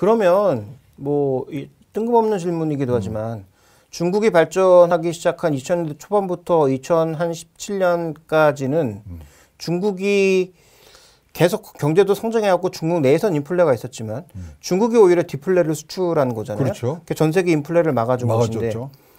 그러면 뭐 뜬금없는 질문이기도 하지만 중국이 발전하기 시작한 2000년대 초반부터 2017년까지는 음. 중국이 계속 경제도 성장해왔고 중국 내에선 인플레가 있었지만 음. 중국이 오히려 디플레를 수출한 거잖아요. 그렇죠. 그러니까 전 세계 인플레를 막아준 막아줬 것인데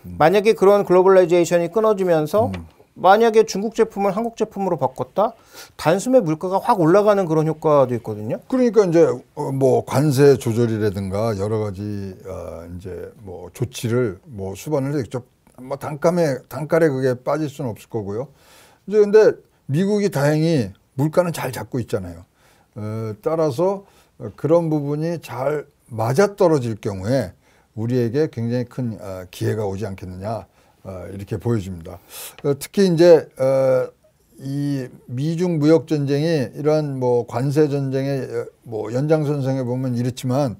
음. 만약에 그런 글로벌라이제이션이 끊어지면서 음. 만약에 중국 제품을 한국 제품으로 바꿨다 단숨에 물가가 확 올라가는 그런 효과도 있거든요. 그러니까 이제 어, 뭐 관세 조절이라든가 여러 가지 아, 이제 뭐 조치를 뭐 수반을 직접 뭐 단감에 단가에 그게 빠질 수는 없을 거고요. 이제 근데 미국이 다행히 물가는 잘 잡고 있잖아요. 어, 따라서 그런 부분이 잘 맞아 떨어질 경우에 우리에게 굉장히 큰 아, 기회가 오지 않겠느냐. 아, 이렇게 보여집니다. 어, 특히 이제 어, 이 미중 무역 전쟁이 이런 뭐 관세 전쟁의 어, 뭐 연장선상에 보면 이렇지만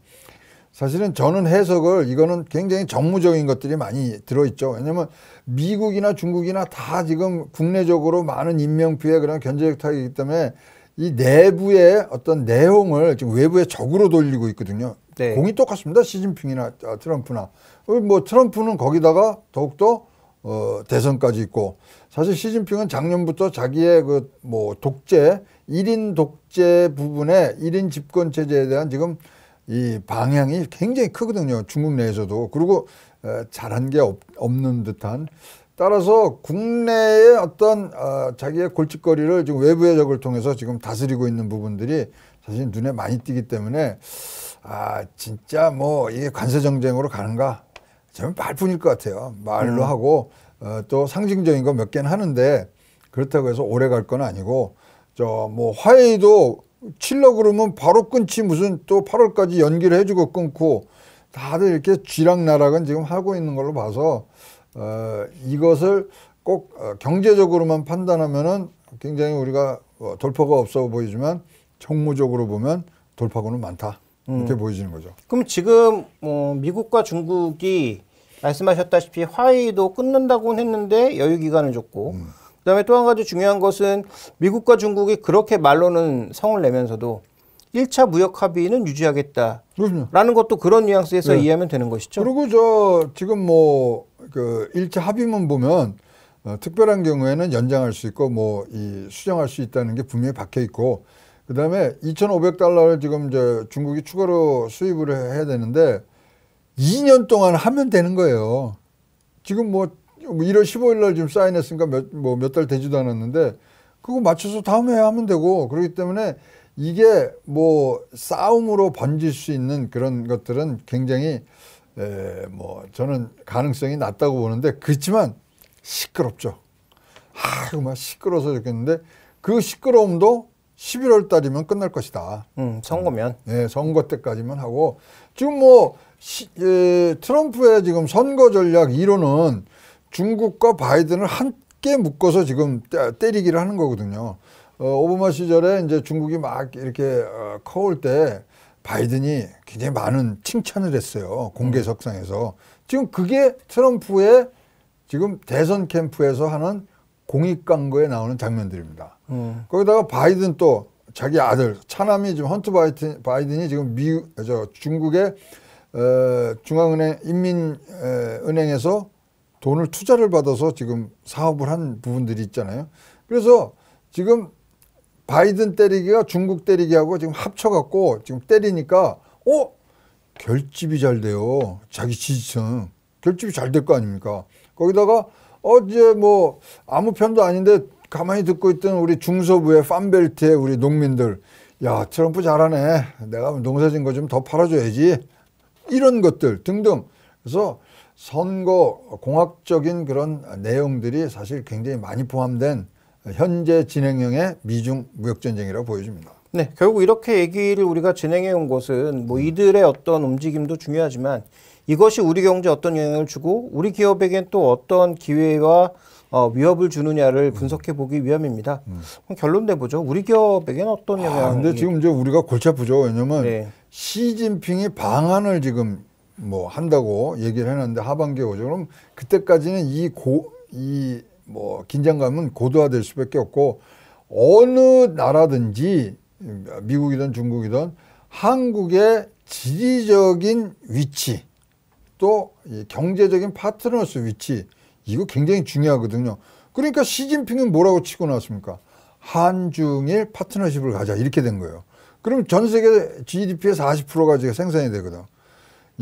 사실은 저는 해석을 이거는 굉장히 정무적인 것들이 많이 들어있죠. 왜냐하면 미국이나 중국이나 다 지금 국내적으로 많은 인명피해 그런 견제적 타격이기 때문에 이 내부의 어떤 내용을 지금 외부의 적으로 돌리고 있거든요. 네. 공이 똑같습니다. 시진핑이나 아, 트럼프나. 뭐 트럼프는 거기다가 더욱더 어, 대선까지 있고 사실 시진핑은 작년부터 자기의 그 뭐 독재 일인 독재 부분에 일인 집권 체제에 대한 지금 이 방향이 굉장히 크거든요. 중국 내에서도 그리고 에, 어, 잘한 게 없, 없는 듯한 따라서 국내의 어떤 어, 자기의 골칫거리를 지금 외부의 적을 통해서 지금 다스리고 있는 부분들이 사실 눈에 많이 띄기 때문에 아 진짜 뭐 이게 관세 정쟁으로 가는가 저는 말뿐일 것 같아요. 말로 음. 하고 어, 또 상징적인 거 몇 개는 하는데 그렇다고 해서 오래 갈 건 아니고 저 뭐 화해도 칠러 그러면 바로 끊지 무슨 또 8월까지 연기를 해주고 끊고 다들 이렇게 쥐락나락은 지금 하고 있는 걸로 봐서 어, 이것을 꼭 어, 경제적으로만 판단하면은 굉장히 우리가 어, 돌파가 없어 보이지만 정무적으로 보면 돌파구는 많다 이렇게 음. 보여지는 거죠. 그럼 지금 뭐 미국과 중국이 말씀하셨다시피 화웨이도 끊는다고는 했는데 여유 기간을 줬고 음. 그다음에 또 한 가지 중요한 것은 미국과 중국이 그렇게 말로는 성을 내면서도 1차 무역 합의는 유지하겠다라는 것도 그런 뉘앙스에서 네. 이해하면 되는 것이죠. 그리고 저 지금 뭐그 1차 합의문 보면 어, 특별한 경우에는 연장할 수 있고 뭐 이 수정할 수 있다는 게 분명히 박혀 있고 그다음에 2,500달러를 지금 저 중국이 추가로 수입을 해야 되는데 2년 동안 하면 되는 거예요. 지금 뭐 1월 뭐 15일 날 지금 사인했으니까 몇뭐달 되지도 않았는데 그거 맞춰서 다음에 하면 되고 그렇기 때문에 이게 뭐 싸움으로 번질 수 있는 그런 것들은 굉장히 에, 뭐 저는 가능성이 낮다고 보는데 그렇지만 시끄럽죠. 아, 그막 시끄러워서 좋겠는데 그 시끄러움도 11월 달이면 끝날 것이다. 음, 선거면. 네, 선거 때까지만 하고 지금 뭐 시, 에, 그, 트럼프의 지금 선거 전략 1호는 중국과 바이든을 함께 묶어서 지금 때, 때 리기를 하는 거거든요. 어, 오바마 시절에 이제 중국이 막 이렇게 어, 커올 때 바이든이 굉장히 많은 칭찬을 했어요. 공개석상에서. 음. 지금 그게 트럼프의 지금 대선 캠프에서 하는 공익 광고에 나오는 장면들입니다. 음. 거기다가 바이든 또 자기 아들 차남이 지금 헌트 바이든, 바이든이 지금 미, 저 중국의 어, 중앙은행 인민은행에서 돈을 투자를 받아서 지금 사업을 한 부분들이 있잖아요. 그래서 지금 바이든 때리기가 중국 때리기하고 지금 합쳐갖고 지금 때리니까 어 결집이 잘 돼요. 자기 지지층 결집이 잘 될 거 아닙니까? 거기다가 어제 뭐 아무 편도 아닌데 가만히 듣고 있던 우리 중서부의 팜벨트의 우리 농민들 야 트럼프 잘하네. 내가 농사진 거 좀 더 팔아줘야지. 이런 것들 등등 그래서 선거 공학적인 그런 내용들이 사실 굉장히 많이 포함된 현재 진행형의 미중 무역전쟁이라고 보여집니다. 네, 결국 이렇게 얘기를 우리가 진행해 온 것은 뭐 음. 이들의 어떤 움직임도 중요하지만 이것이 우리 경제에 어떤 영향을 주고 우리 기업에겐 또 어떤 기회와 어, 위협을 주느냐를 분석해 보기 위함입니다. 음. 결론 내보죠. 우리 기업에게는 어떤 영향이? 아, 근데 지금 이제 우리가 골치 아프죠. 왜냐면 네. 시진핑이 방안을 지금 뭐 한다고 얘기를 했는데 하반기에 오죠. 그럼 그때까지는 이 고 이 뭐 긴장감은 고도화될 수밖에 없고 어느 나라든지 미국이든 중국이든 한국의 지리적인 위치 또 경제적인 파트너스 위치 이거 굉장히 중요하거든요. 그러니까 시진핑은 뭐라고 치고 나왔습니까? 한중일 파트너십을 가자 이렇게 된 거예요. 그럼 전 세계 GDP의 40%가 지금 생산이 되거든.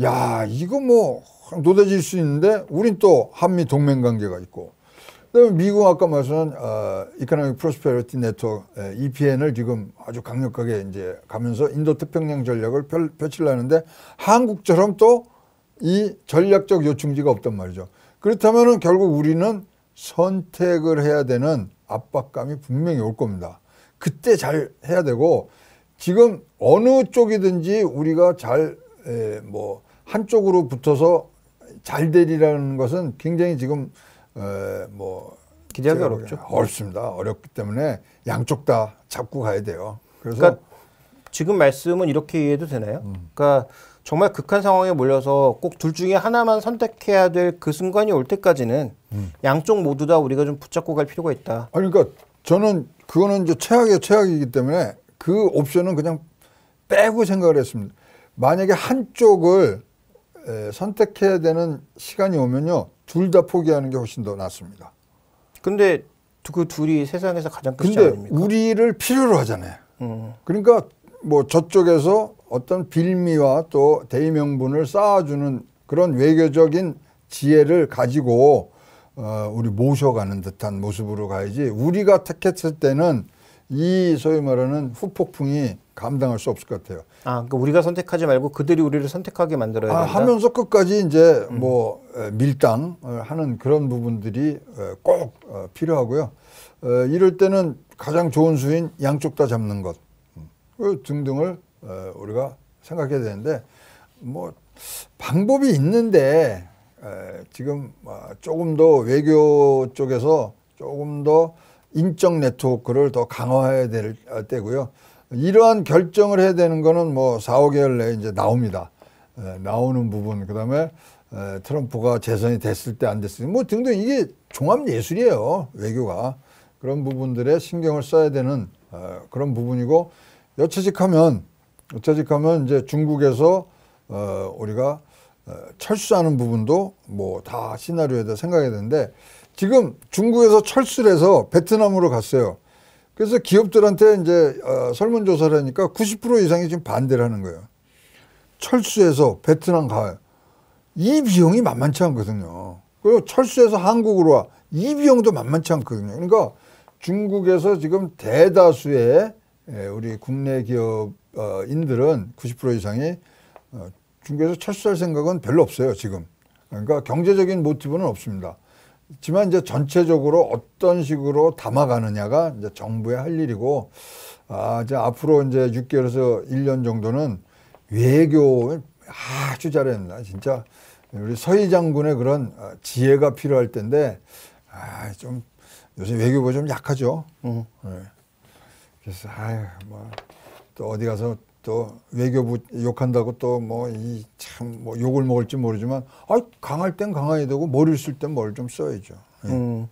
야 이거 뭐 노다질 수 있는데 우린 또 한미 동맹 관계가 있고 그다음에 미국 아까 말씀한 어, 이코노믹 프로스페리티 네트워크 EPN을 지금 아주 강력하게 이제 가면서 인도 태평양 전략을 펼, 펼치려는데 한국처럼 또 이 전략적 요충지가 없단 말이죠. 그렇다면 결국 우리는 선택을 해야 되는 압박감이 분명히 올 겁니다. 그때 잘 해야 되고 지금 어느 쪽이든지 우리가 잘 뭐 한쪽으로 붙어서 잘 되리라는 것은 굉장히 지금 뭐 기대하기 어렵죠. 어렵습니다. 어렵기 때문에 양쪽 다 잡고 가야 돼요. 그래서 러니까 지금 말씀은 이렇게 이해해도 되나요? 음. 그러니까 정말 극한 상황에 몰려서 꼭 둘 중에 하나만 선택해야 될 그 순간이 올 때까지는 음. 양쪽 모두 다 우리가 좀 붙잡고 갈 필요가 있다. 아니, 그러니까 저는 그거는 이제 최악의 최악이기 때문에 그 옵션은 그냥 빼고 생각을 했습니다. 만약에 한쪽을 에, 선택해야 되는 시간이 오면요. 둘 다 포기하는 게 훨씬 더 낫습니다. 근데 그 둘이 세상에서 가장 끝이 아닙니까? 우리를 필요로 하잖아요. 음. 그러니까 뭐 저쪽에서 어떤 빌미와 또 대의명분을 쌓아주는 그런 외교적인 지혜를 가지고 어, 우리 모셔가는 듯한 모습으로 가야지 우리가 택했을 때는 이 소위 말하는 후폭풍이 감당할 수 없을 것 같아요. 아, 그러니까 우리가 선택하지 말고 그들이 우리를 선택하게 만들어야 아, 된다. 아, 하면서 끝까지 이제 음. 뭐 밀당을 하는 그런 부분들이 꼭 어, 필요하고요. 이럴 때는 가장 좋은 수인 양쪽 다 잡는 것 음, 그 등등을 어, 우리가 생각해야 되는데 뭐 방법이 있는데 지금 뭐 조금 더 외교 쪽에서 조금 더 인적 네트워크를 더 강화해야 될 어, 때고요. 이러한 결정을 해야 되는 거는 뭐 4, 5개월 내에 이제 나옵니다. 나오는 부분, 그 다음에 트럼프가 재선이 됐을 때 안 됐을 때, 뭐 등등 이게 종합예술이에요. 외교가. 그런 부분들에 신경을 써야 되는 어, 그런 부분이고, 여차직하면 자직하면 이제 중국에서 어, 우리가 어, 철수하는 부분도 뭐 다 시나리오에다 생각해야 되는데 지금 중국에서 철수를 해서 베트남으로 갔어요. 그래서 기업들한테 이제 어, 설문조사를 하니까 90% 이상이 지금 반대를 하는 거예요. 철수해서 베트남 가요. 이 비용이 만만치 않거든요. 그리고 철수해서 한국으로 와. 이 비용도 만만치 않거든요. 그러니까 중국에서 지금 대다수의 예, 우리 국내 기업 어, 인들은 90% 이상이 어, 중국에서 철수할 생각은 별로 없어요 지금. 그러니까 경제적인 모티브는 없습니다. 지만 이제 전체적으로 어떤 식으로 담아가느냐가 이제 정부의 할 일이고 아 이제 앞으로 이제 6개월에서 1년 정도는 외교 아주 잘했나 진짜 우리 서희 장군의 그런 어, 지혜가 필요할 텐데 아좀 요새 외교부 좀 약하죠. 음. 네. 그래서 아유 뭐. 또 어디 가서 또 외교부 욕한다고 또뭐이 참뭐 뭐 욕을 먹을지 모르지만 아 강할 땐강하야 되고 머리를 쓸땐 머리를 좀 써야죠. 예. 음.